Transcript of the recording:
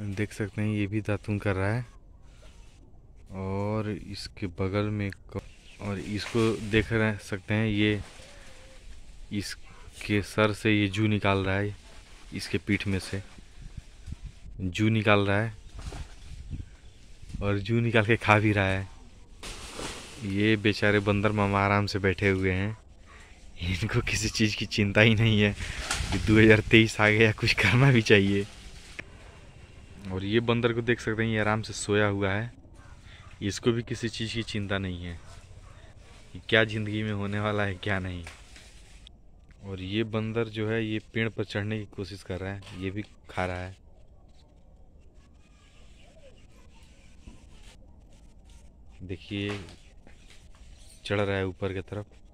देख सकते हैं ये भी दातुन कर रहा है और इसके बगल में और इसको देख रह सकते हैं ये इसके सर से ये जू निकाल रहा है इसके पीठ में से जू निकाल रहा है और जू निकाल के खा भी रहा है ये बेचारे बंदर मामा आराम से बैठे हुए हैं इनको किसी चीज़ की चिंता ही नहीं है कि 2023 आ गया कुछ करना भी चाहिए और ये बंदर को देख सकते हैं ये आराम से सोया हुआ है इसको भी किसी चीज़ की चिंता नहीं है क्या ज़िंदगी में होने वाला है क्या नहीं और ये बंदर जो है ये पेड़ पर चढ़ने की कोशिश कर रहा है ये भी खा रहा है देखिए चढ़ रहा है ऊपर की तरफ